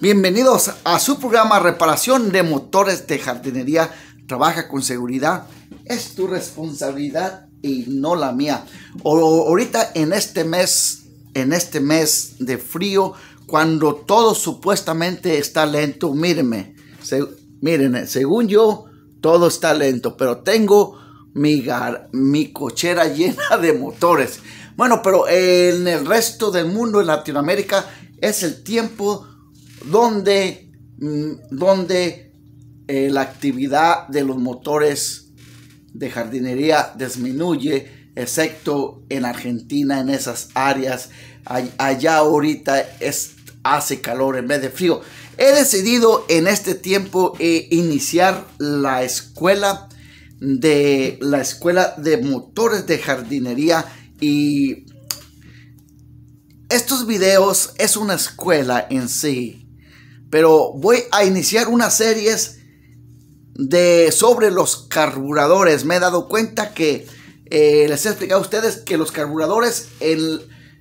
Bienvenidos a su programa Reparación de Motores de Jardinería. Trabaja con seguridad. Es tu responsabilidad y no la mía. ahorita en este mes, en este mes de frío, cuando todo supuestamente está lento, mírenme. miren, según yo, todo está lento, pero tengo mi, mi cochera llena de motores. Bueno, pero en el resto del mundo, en Latinoamérica, es el tiempo donde, mm, eh, la actividad de los motores de jardinería disminuye, excepto en Argentina, en esas áreas. Allá ahorita hace calor en vez de frío. He decidido en este tiempo eh, iniciar la escuela de la escuela de motores de jardinería y estos videos es una escuela en sí pero voy a iniciar unas series de sobre los carburadores. Me he dado cuenta que eh, les he explicado a ustedes que los carburadores,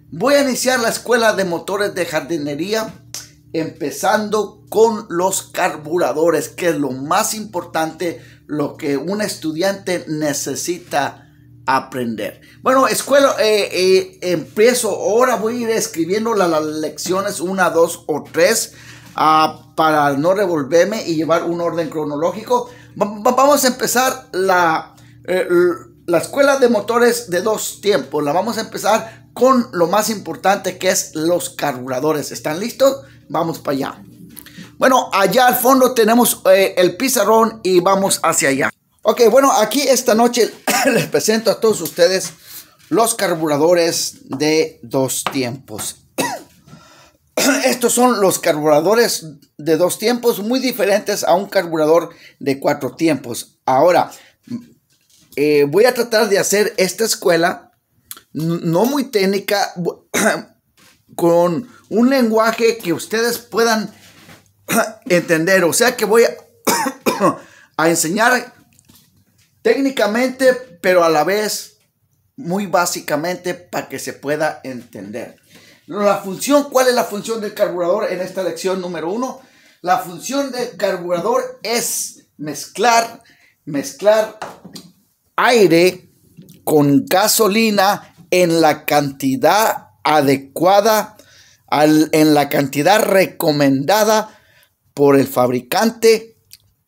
voy a iniciar la escuela de motores de jardinería empezando con los carburadores, que es lo más importante, lo que un estudiante necesita aprender. Bueno, escuela, eh, eh, empiezo, ahora voy a ir escribiendo las, las lecciones 1, 2 o 3 Ah, para no revolverme y llevar un orden cronológico. vamos a empezar la, eh, la escuela de motores de dos tiempos. La vamos a empezar con lo más importante que es los carburadores. ¿Están listos? Vamos para allá. Bueno, allá al fondo tenemos eh, el pizarrón y vamos hacia allá. Ok, bueno, aquí esta noche les presento a todos ustedes los carburadores de dos tiempos. Estos son los carburadores de dos tiempos muy diferentes a un carburador de cuatro tiempos. Ahora, eh, voy a tratar de hacer esta escuela no muy técnica, con un lenguaje que ustedes puedan entender. O sea que voy a enseñar técnicamente, pero a la vez muy básicamente para que se pueda entender. La función, ¿cuál es la función del carburador en esta lección número uno? La función del carburador es mezclar, mezclar aire con gasolina en la cantidad adecuada, en la cantidad recomendada por el fabricante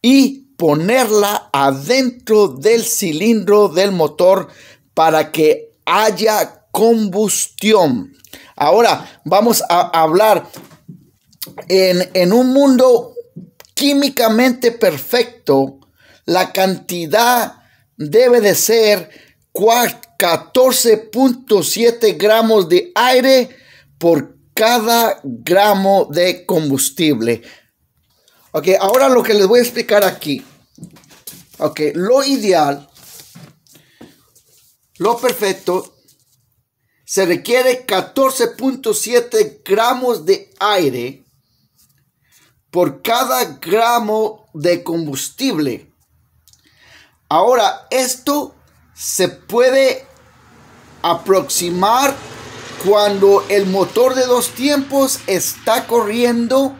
y ponerla adentro del cilindro del motor para que haya combustión. Ahora vamos a hablar en, un mundo químicamente perfecto, la cantidad debe de ser 14.7 gramos de aire por cada gramo de combustible. Ok, ahora lo que les voy a explicar aquí. Ok, lo ideal, lo perfecto se requiere 14.7 gramos de aire por cada gramo de combustible. Ahora, esto se puede aproximar cuando el motor de dos tiempos está corriendo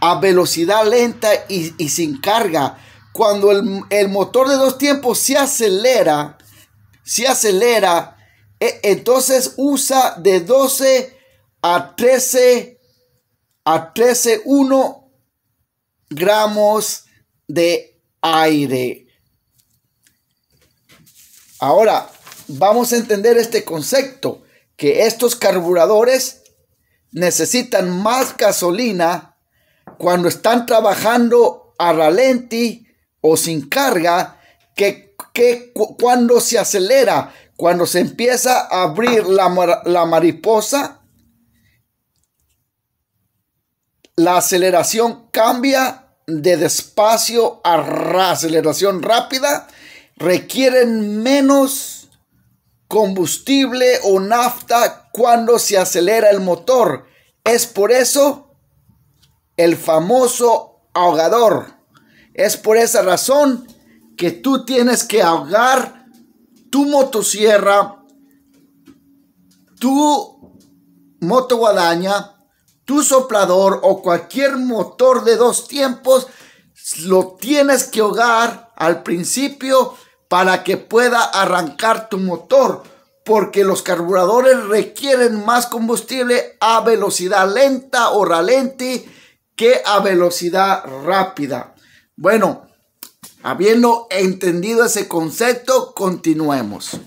a velocidad lenta y, sin carga. Cuando el, el, motor de dos tiempos se acelera, se acelera e, entonces usa de 12 a 13, a 13, 1 gramos de aire. Ahora, vamos a entender este concepto, que estos carburadores necesitan más gasolina cuando están trabajando a ralentí o sin carga que, que cuando se acelera, cuando se empieza a abrir la, mariposa, la aceleración cambia de despacio a aceleración rápida. Requieren menos combustible o nafta cuando se acelera el motor. Es por eso el famoso ahogador. Es por esa razón que tú tienes que ahogar tu motosierra, tu motoguadaña, tu soplador o cualquier motor de dos tiempos, lo tienes que ahogar al principio para que pueda arrancar tu motor, porque los carburadores requieren más combustible a velocidad lenta o ralenti que a velocidad rápida. Bueno, Habiendo entendido ese concepto, continuemos.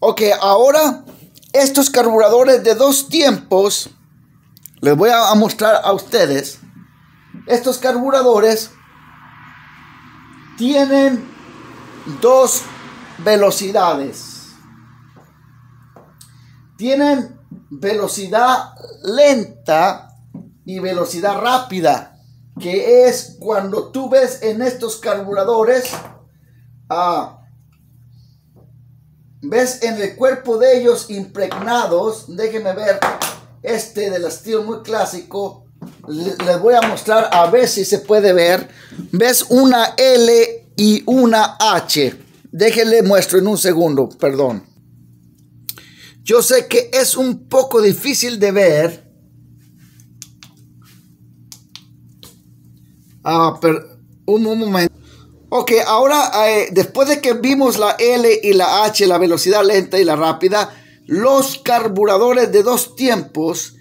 Ok, ahora estos carburadores de dos tiempos, les voy a mostrar a ustedes, estos carburadores tienen dos velocidades. Tienen velocidad lenta y velocidad rápida que es cuando tú ves en estos carburadores, ah, ves en el cuerpo de ellos impregnados, déjenme ver, este del estilo muy clásico, les voy a mostrar a ver si se puede ver, ves una L y una H, déjenle muestro en un segundo, perdón. Yo sé que es un poco difícil de ver, Ah, pero un, momento. Ok, ahora eh, después de que vimos la L y la H, la velocidad lenta y la rápida, los carburadores de dos tiempos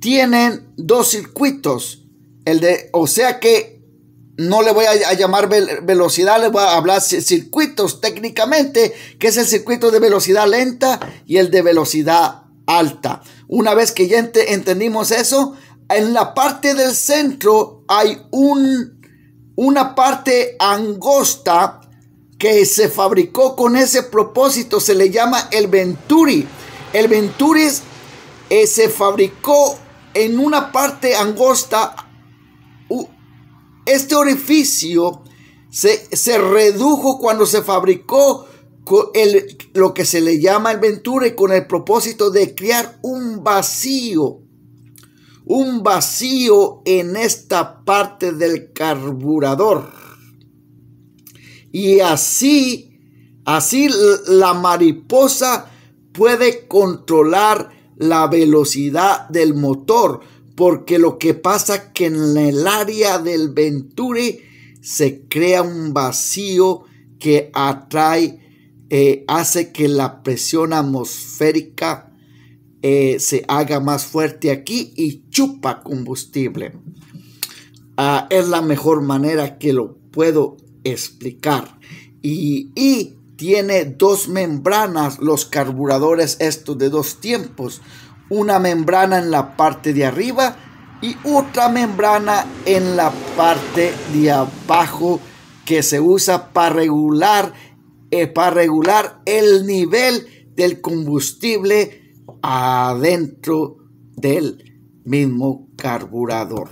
tienen dos circuitos. El de, o sea que no le voy a, llamar velocidad, le voy a hablar circuitos técnicamente, que es el circuito de velocidad lenta y el de velocidad alta. Una vez que ya entendimos eso, en la parte del centro hay un, una parte angosta que se fabricó con ese propósito, se le llama el Venturi. El Venturi eh, se fabricó en una parte angosta. Este orificio se, redujo cuando se fabricó lo que se le llama el Venturi con el propósito de crear un vacío un vacío en esta parte del carburador. Y así, así la mariposa puede controlar la velocidad del motor, porque lo que pasa que en el área del Venturi se crea un vacío que atrae, eh, hace que la presión atmosférica eh, se haga más fuerte aquí y chupa combustible. Ah, es la mejor manera que lo puedo explicar. Y, tiene dos membranas, los carburadores estos de dos tiempos. Una membrana en la parte de arriba y otra membrana en la parte de abajo que se usa para regular, eh, para regular el nivel del combustible adentro del mismo carburador,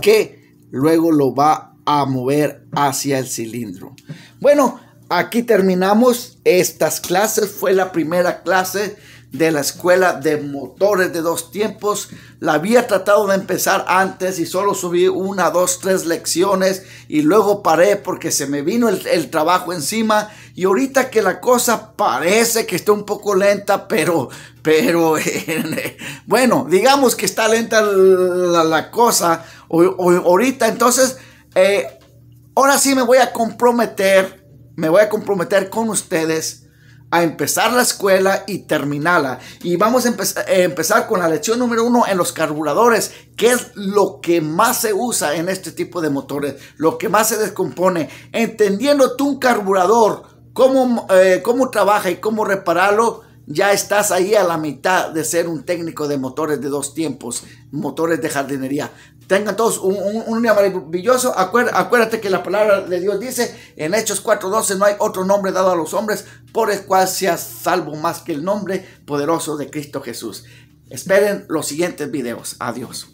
que luego lo va a mover hacia el cilindro. Bueno, aquí terminamos estas clases. Fue la primera clase de la escuela de motores de dos tiempos. La había tratado de empezar antes y solo subí una, dos, tres lecciones y luego paré porque se me vino el, trabajo encima. Y ahorita que la cosa parece que está un poco lenta, pero, pero, bueno, digamos que está lenta la, cosa ahorita. Entonces, eh, ahora sí me voy a comprometer, me voy a comprometer con ustedes a empezar la escuela y terminarla. Y vamos a eh, empezar, con la lección número uno en los carburadores, que es lo que más se usa en este tipo de motores, lo que más se descompone. Entendiendo tú un carburador, eh, cómo trabaja y cómo repararlo, ya estás ahí a la mitad de ser un técnico de motores de dos tiempos, motores de jardinería. Tengan todos un, día maravilloso. acuérdate que la palabra de Dios dice en Hechos 4:12 no hay otro nombre dado a los hombres por el cual seas salvo más que el nombre poderoso de Cristo Jesús. Esperen los siguientes videos. Adiós.